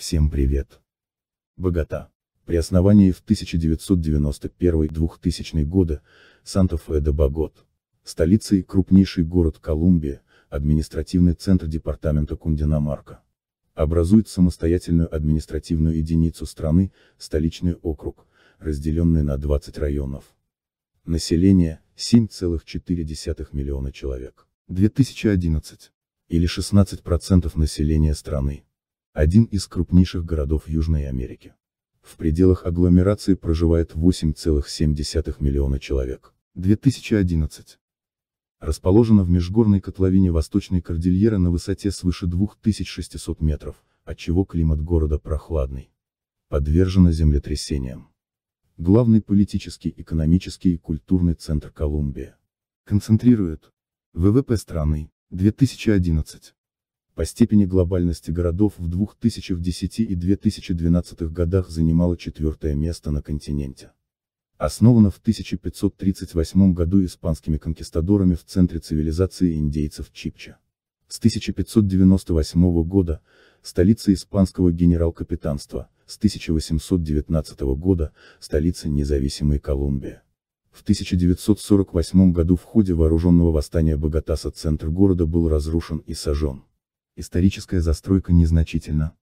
Всем привет! Богата. При основании в 1991-2000 годы Санта-Фе де Богот, столица и крупнейший город Колумбия, административный центр департамента Кундинамарка, образует самостоятельную административную единицу страны, столичный округ, разделенный на 20 районов. Население – 7,4 миллиона человек. 2011. Или 16% населения страны один из крупнейших городов Южной Америки. В пределах агломерации проживает 8,7 миллиона человек. 2011. Расположена в межгорной котловине Восточной Кордильеры на высоте свыше 2600 метров, отчего климат города прохладный. Подвержена землетрясениям. Главный политический, экономический и культурный центр Колумбии. Концентрирует ВВП страны 2011 по степени глобальности городов в 2010 и 2012 годах занимала четвертое место на континенте. Основана в 1538 году испанскими конкистадорами в центре цивилизации индейцев Чипча. С 1598 года, столица испанского генерал-капитанства, с 1819 года, столица независимой Колумбии. В 1948 году в ходе вооруженного восстания Богатаса центр города был разрушен и сожжен историческая застройка незначительна.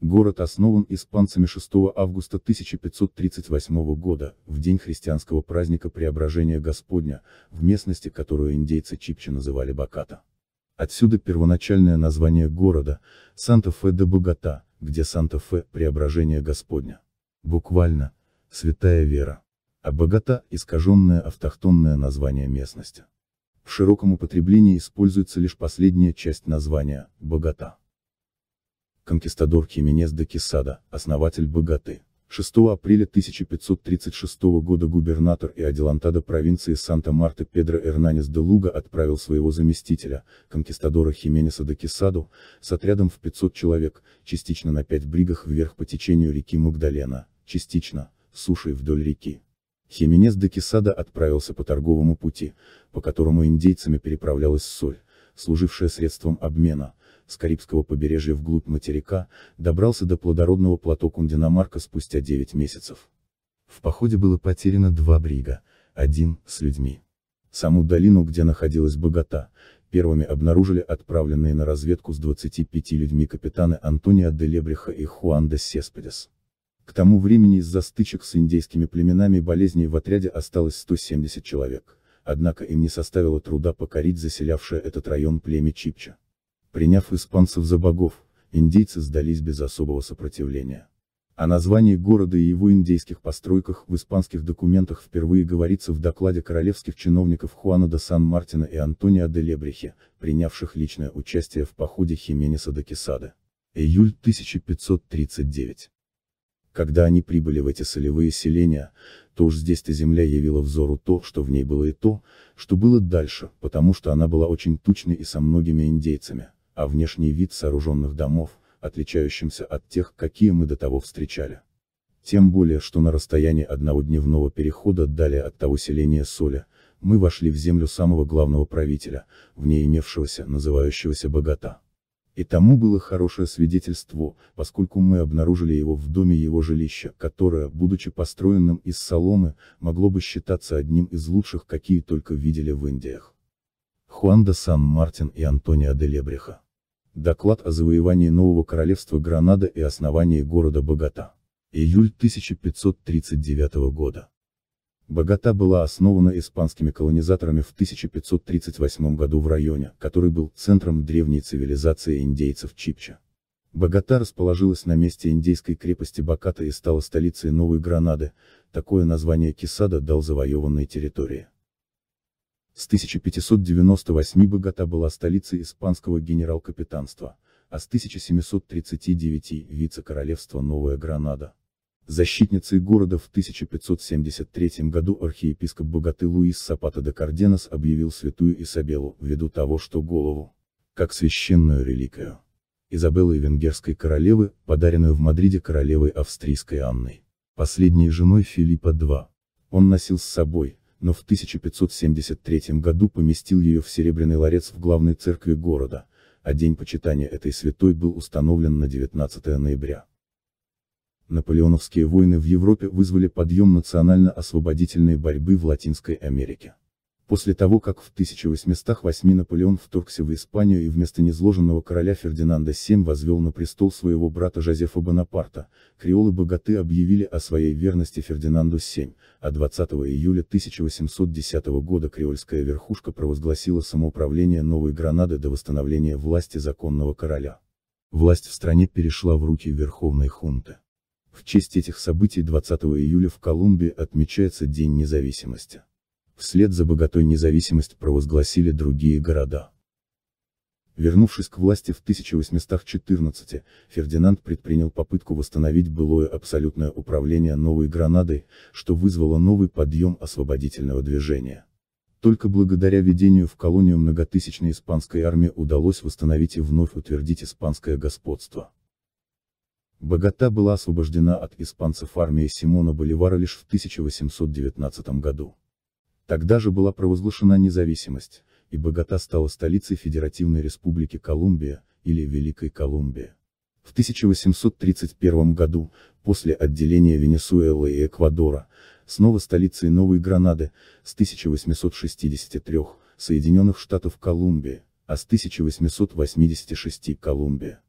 Город основан испанцами 6 августа 1538 года, в день христианского праздника Преображения Господня, в местности, которую индейцы чипчи называли Баката. Отсюда первоначальное название города, Санта-Фе де Богата, где Санта-Фе – Преображение Господня. Буквально, святая вера. А Богата – искаженное автохтонное название местности. В широком употреблении используется лишь последняя часть названия – богата. Конкистадор Хименес де Кесада, основатель богаты. 6 апреля 1536 года губернатор и адилантада провинции Санта-Марта Педро Эрнанес де Луга отправил своего заместителя, конкистадора Хименеса де Кесаду, с отрядом в 500 человек, частично на пять бригах вверх по течению реки Магдалена, частично, сушей вдоль реки. Хименес де Кесада отправился по торговому пути, по которому индейцами переправлялась соль, служившая средством обмена, с Карибского побережья вглубь материка, добрался до плодородного плато Кундинамарка спустя 9 месяцев. В походе было потеряно два брига, один, с людьми. Саму долину, где находилась богата, первыми обнаружили отправленные на разведку с 25 людьми капитаны Антонио де Лебриха и Хуан де Сеспедес. К тому времени из-за стычек с индейскими племенами болезней в отряде осталось 170 человек, однако им не составило труда покорить заселявшее этот район племя Чипча. Приняв испанцев за богов, индейцы сдались без особого сопротивления. О названии города и его индейских постройках в испанских документах впервые говорится в докладе королевских чиновников Хуана де Сан-Мартина и Антонио де Лебрихе, принявших личное участие в походе Хименеса де Кесада. Июль 1539. Когда они прибыли в эти солевые селения, то уж здесь-то земля явила взору то, что в ней было и то, что было дальше, потому что она была очень тучной и со многими индейцами, а внешний вид сооруженных домов, отличающимся от тех, какие мы до того встречали. Тем более, что на расстоянии одного дневного перехода далее от того селения Соля, мы вошли в землю самого главного правителя, в ней имевшегося, называющегося Богата. И тому было хорошее свидетельство, поскольку мы обнаружили его в доме его жилища, которое, будучи построенным из соломы, могло бы считаться одним из лучших, какие только видели в Индиях. Хуан де Сан-Мартин и Антонио де Лебреха. Доклад о завоевании нового королевства Гранада и основании города Богата. Июль 1539 года. Богата была основана испанскими колонизаторами в 1538 году в районе, который был центром древней цивилизации индейцев Чипча. Богата расположилась на месте индейской крепости Баката и стала столицей Новой Гранады, такое название Кесада дал завоеванной территории. С 1598 Богата была столицей испанского генерал-капитанства, а с 1739 – вице-королевство Новая Гранада. Защитницей города в 1573 году архиепископ богаты Луис Сапата де Карденас объявил святую Исабеллу, ввиду того что голову, как священную реликвию. Изабеллы венгерской королевы, подаренную в Мадриде королевой австрийской Анной, последней женой Филиппа II. Он носил с собой, но в 1573 году поместил ее в серебряный ларец в главной церкви города, а день почитания этой святой был установлен на 19 ноября. Наполеоновские войны в Европе вызвали подъем национально-освободительной борьбы в Латинской Америке. После того, как в 1808 Наполеон вторгся в Испанию и вместо незложенного короля Фердинанда VII возвел на престол своего брата Жозефа Бонапарта, креолы-богаты объявили о своей верности Фердинанду VII, а 20 июля 1810 года креольская верхушка провозгласила самоуправление Новой Гранады до восстановления власти законного короля. Власть в стране перешла в руки Верховной Хунты. В честь этих событий 20 июля в Колумбии отмечается День независимости. Вслед за богатой независимость провозгласили другие города. Вернувшись к власти в 1814, Фердинанд предпринял попытку восстановить былое абсолютное управление Новой Гранадой, что вызвало новый подъем освободительного движения. Только благодаря ведению в колонию многотысячной испанской армии удалось восстановить и вновь утвердить испанское господство. Богата была освобождена от испанцев армией Симона Боливара лишь в 1819 году. Тогда же была провозглашена независимость, и Богата стала столицей Федеративной Республики Колумбия, или Великой Колумбии. В 1831 году, после отделения Венесуэлы и Эквадора, снова столицей Новой Гранады, с 1863, Соединенных Штатов Колумбии, а с 1886 Колумбия.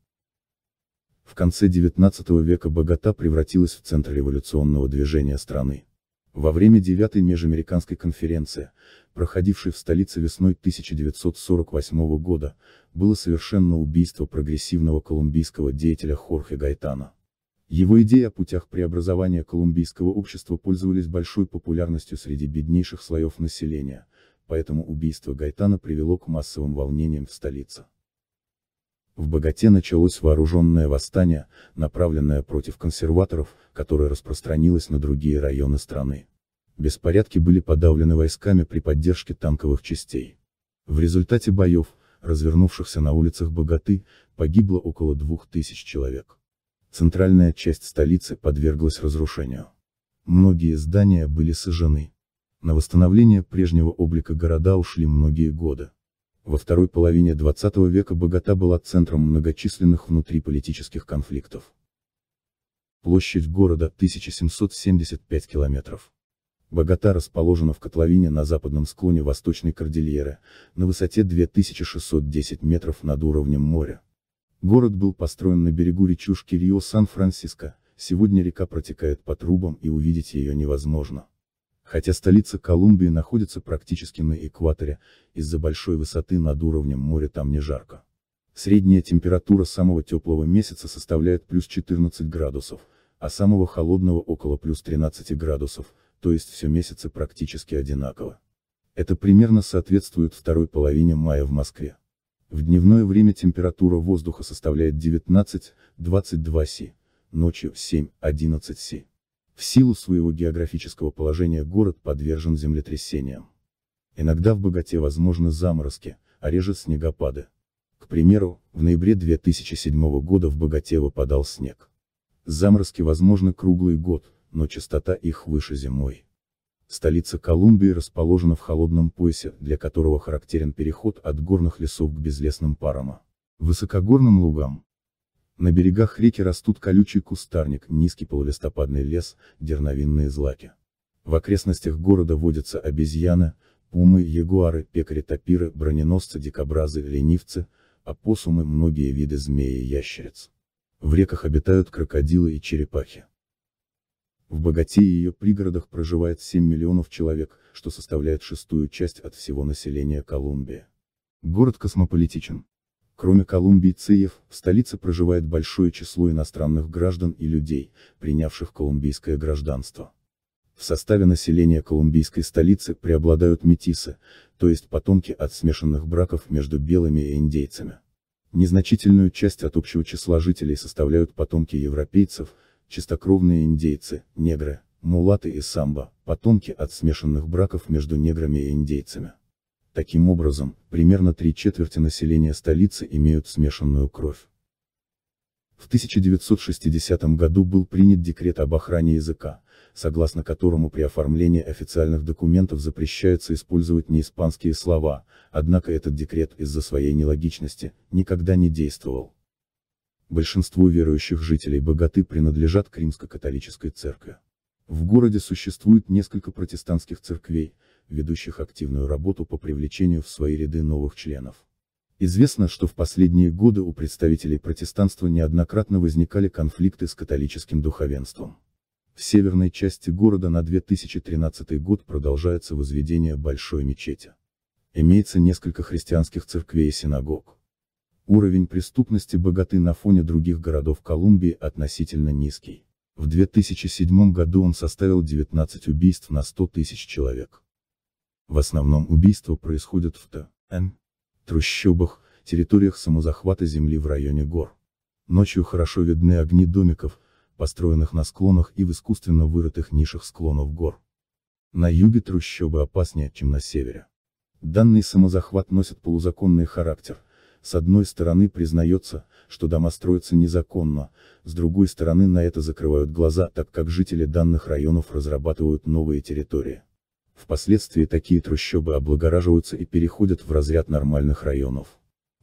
В конце XIX века Богота превратилась в центр революционного движения страны. Во время 9-й межамериканской конференции, проходившей в столице весной 1948 года, было совершенно убийство прогрессивного колумбийского деятеля Хорхе Гайтана. Его идеи о путях преобразования колумбийского общества пользовались большой популярностью среди беднейших слоев населения, поэтому убийство Гайтана привело к массовым волнениям в столице. В Богате началось вооруженное восстание, направленное против консерваторов, которое распространилось на другие районы страны. Беспорядки были подавлены войсками при поддержке танковых частей. В результате боев, развернувшихся на улицах Богаты, погибло около двух тысяч человек. Центральная часть столицы подверглась разрушению. Многие здания были сожжены. На восстановление прежнего облика города ушли многие годы. Во второй половине XX века Богата была центром многочисленных внутриполитических конфликтов. Площадь города 1775 километров. Богата расположена в котловине на западном склоне Восточной Кордильеры, на высоте 2610 метров над уровнем моря. Город был построен на берегу речушки рио сан франсиско сегодня река протекает по трубам и увидеть ее невозможно. Хотя столица Колумбии находится практически на экваторе, из-за большой высоты над уровнем моря там не жарко. Средняя температура самого теплого месяца составляет плюс 14 градусов, а самого холодного около плюс 13 градусов, то есть все месяцы практически одинаково. Это примерно соответствует второй половине мая в Москве. В дневное время температура воздуха составляет 19-22 Си, ночью 7-11 Си. В силу своего географического положения город подвержен землетрясениям. Иногда в богате возможны заморозки, а реже снегопады. К примеру, в ноябре 2007 года в богате выпадал снег. Заморозки возможны круглый год, но частота их выше зимой. Столица Колумбии расположена в холодном поясе, для которого характерен переход от горных лесов к безлесным парома. Высокогорным лугам, на берегах реки растут колючий кустарник, низкий полулистопадный лес, дерновинные злаки. В окрестностях города водятся обезьяны, пумы, ягуары, пекари-тапиры, броненосцы, дикобразы, ленивцы, опоссумы, многие виды змеи и ящериц. В реках обитают крокодилы и черепахи. В Богате и ее пригородах проживает 7 миллионов человек, что составляет шестую часть от всего населения Колумбии. Город космополитичен. Кроме колумбийцев, в столице проживает большое число иностранных граждан и людей, принявших колумбийское гражданство. В составе населения колумбийской столицы преобладают метисы, то есть потомки от смешанных браков между белыми и индейцами. Незначительную часть от общего числа жителей составляют потомки европейцев, чистокровные индейцы, негры, мулаты и самбо, потомки от смешанных браков между неграми и индейцами. Таким образом, примерно три четверти населения столицы имеют смешанную кровь. В 1960 году был принят декрет об охране языка, согласно которому при оформлении официальных документов запрещается использовать неиспанские слова, однако этот декрет из-за своей нелогичности, никогда не действовал. Большинство верующих жителей Богаты принадлежат к римско-католической церкви. В городе существует несколько протестантских церквей, ведущих активную работу по привлечению в свои ряды новых членов. Известно, что в последние годы у представителей протестанства неоднократно возникали конфликты с католическим духовенством. В северной части города на 2013 год продолжается возведение большой мечети. Имеется несколько христианских церквей и синагог. Уровень преступности богаты на фоне других городов Колумбии относительно низкий. В 2007 году он составил 19 убийств на 100 тысяч человек. В основном убийства происходят в Т.Н. трущобах, территориях самозахвата земли в районе гор. Ночью хорошо видны огни домиков, построенных на склонах и в искусственно вырытых нишах склонов гор. На юге трущобы опаснее, чем на севере. Данный самозахват носит полузаконный характер. С одной стороны признается, что дома строятся незаконно, с другой стороны на это закрывают глаза, так как жители данных районов разрабатывают новые территории. Впоследствии такие трущобы облагораживаются и переходят в разряд нормальных районов.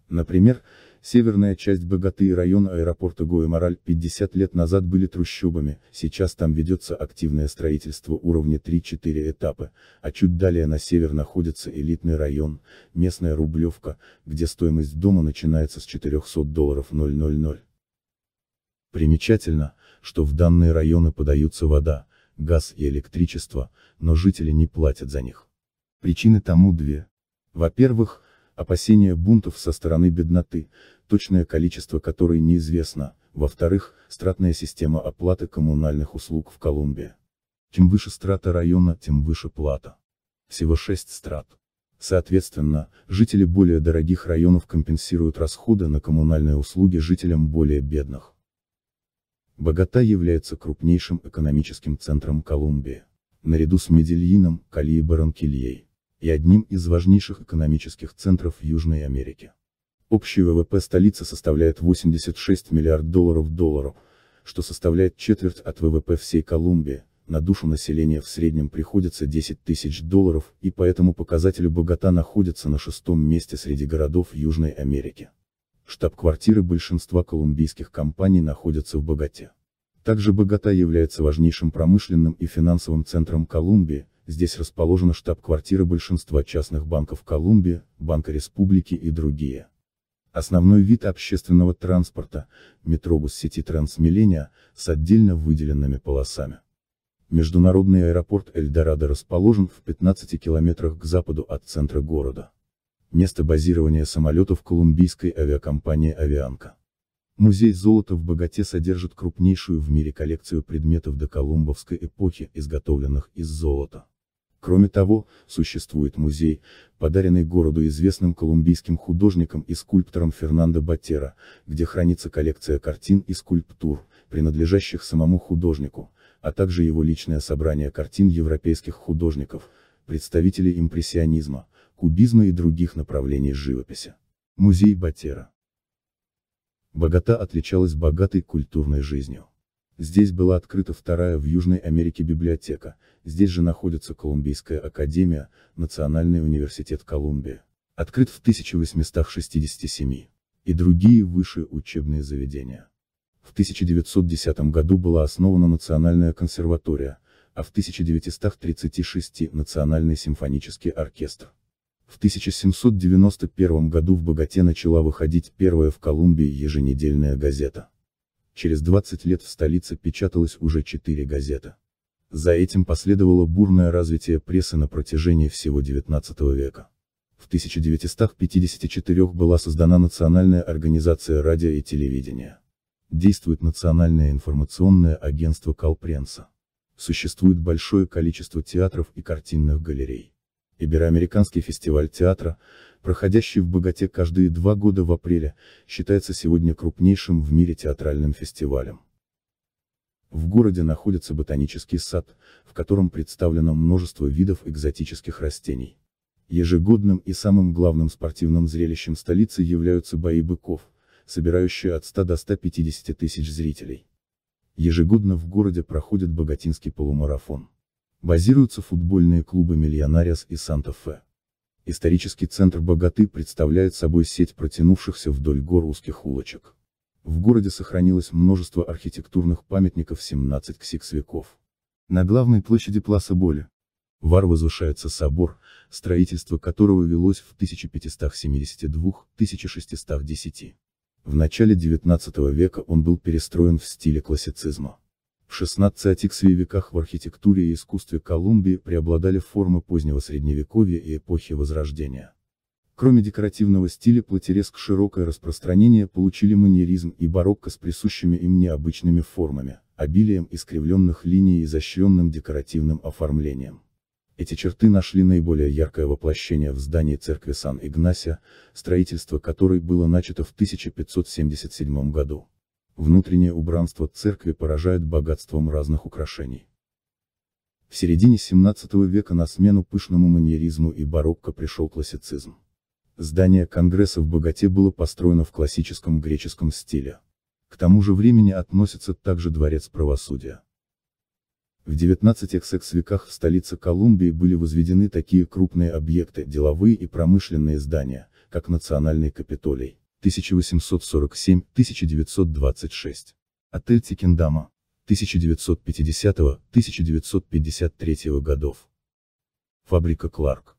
Например, северная часть Богаты и район аэропорта Гоэмораль 50 лет назад были трущобами, сейчас там ведется активное строительство уровня 3-4 этапы, а чуть далее на север находится элитный район, местная Рублевка, где стоимость дома начинается с 400 долларов 000. Примечательно, что в данные районы подаются вода, газ и электричество, но жители не платят за них. Причины тому две. Во-первых, опасения бунтов со стороны бедноты, точное количество которой неизвестно, во-вторых, стратная система оплаты коммунальных услуг в Колумбии. Чем выше страта района, тем выше плата. Всего 6 страт. Соответственно, жители более дорогих районов компенсируют расходы на коммунальные услуги жителям более бедных. Богота является крупнейшим экономическим центром Колумбии. Наряду с Медельином, Кали и Барранкильей. И одним из важнейших экономических центров Южной Америки. Общий ВВП столицы составляет 86 миллиард долларов долларов, что составляет четверть от ВВП всей Колумбии, на душу населения в среднем приходится 10 тысяч долларов, и поэтому показатель Богата находится на шестом месте среди городов Южной Америки. Штаб-квартиры большинства колумбийских компаний находятся в Богате. Также Богата является важнейшим промышленным и финансовым центром Колумбии, здесь расположена штаб-квартира большинства частных банков Колумбии, Банка Республики и другие. Основной вид общественного транспорта – метробус сети Трансмиления, с отдельно выделенными полосами. Международный аэропорт Эльдорадо расположен в 15 километрах к западу от центра города место базирования самолетов колумбийской авиакомпании «Авианка». Музей золота в Богате содержит крупнейшую в мире коллекцию предметов до колумбовской эпохи, изготовленных из золота. Кроме того, существует музей, подаренный городу известным колумбийским художником и скульптором Фернандо Батера, где хранится коллекция картин и скульптур, принадлежащих самому художнику, а также его личное собрание картин европейских художников, представителей импрессионизма, кубизма и других направлений живописи. Музей Батера. Богата отличалась богатой культурной жизнью. Здесь была открыта вторая в Южной Америке библиотека, здесь же находится Колумбийская академия, Национальный университет Колумбия, открыт в 1867, и другие высшие учебные заведения. В 1910 году была основана Национальная консерватория, а в 1936 – Национальный симфонический оркестр. В 1791 году в Богате начала выходить первая в Колумбии еженедельная газета. Через 20 лет в столице печаталось уже 4 газеты. За этим последовало бурное развитие прессы на протяжении всего XIX века. В 1954 была создана Национальная организация радио и телевидения. Действует Национальное информационное агентство Калпренса. Существует большое количество театров и картинных галерей. Иберо-американский фестиваль театра, проходящий в Богате каждые два года в апреле, считается сегодня крупнейшим в мире театральным фестивалем. В городе находится ботанический сад, в котором представлено множество видов экзотических растений. Ежегодным и самым главным спортивным зрелищем столицы являются бои быков, собирающие от 100 до 150 тысяч зрителей. Ежегодно в городе проходит Богатинский полумарафон базируются футбольные клубы «Миллионариас» и «Санта-Фе». Исторический центр Богаты представляет собой сеть протянувшихся вдоль гор узких улочек. В городе сохранилось множество архитектурных памятников 17 ксикс веков. На главной площади Пласа Боли. Вар возвышается собор, строительство которого велось в 1572-1610. В начале XIX века он был перестроен в стиле классицизма. В XVI веках в архитектуре и искусстве Колумбии преобладали формы позднего средневековья и эпохи Возрождения. Кроме декоративного стиля платереск широкое распространение получили манеризм и барокко с присущими им необычными формами, обилием искривленных линий и изощренным декоративным оформлением. Эти черты нашли наиболее яркое воплощение в здании церкви Сан-Игнася, строительство которой было начато в 1577 году. Внутреннее убранство церкви поражает богатством разных украшений. В середине 17 века на смену пышному маньеризму и барокко пришел классицизм. Здание Конгресса в Богате было построено в классическом греческом стиле. К тому же времени относится также Дворец правосудия. В 19 веках в столице Колумбии были возведены такие крупные объекты, деловые и промышленные здания, как Национальный Капитолий. 1847-1926. Отель Тикиндама. 1950-1953 годов. Фабрика Кларк.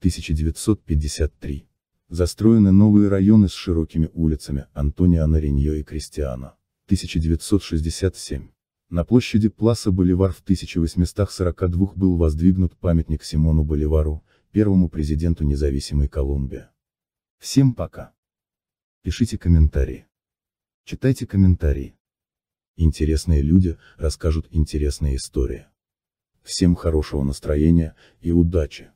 1953. Застроены новые районы с широкими улицами Антонио Нариньо и Кристиана. 1967. На площади Пласа Боливар в 1842 был воздвигнут памятник Симону Боливару, первому президенту независимой Колумбии. Всем пока. Пишите комментарии. Читайте комментарии. Интересные люди расскажут интересные истории. Всем хорошего настроения и удачи!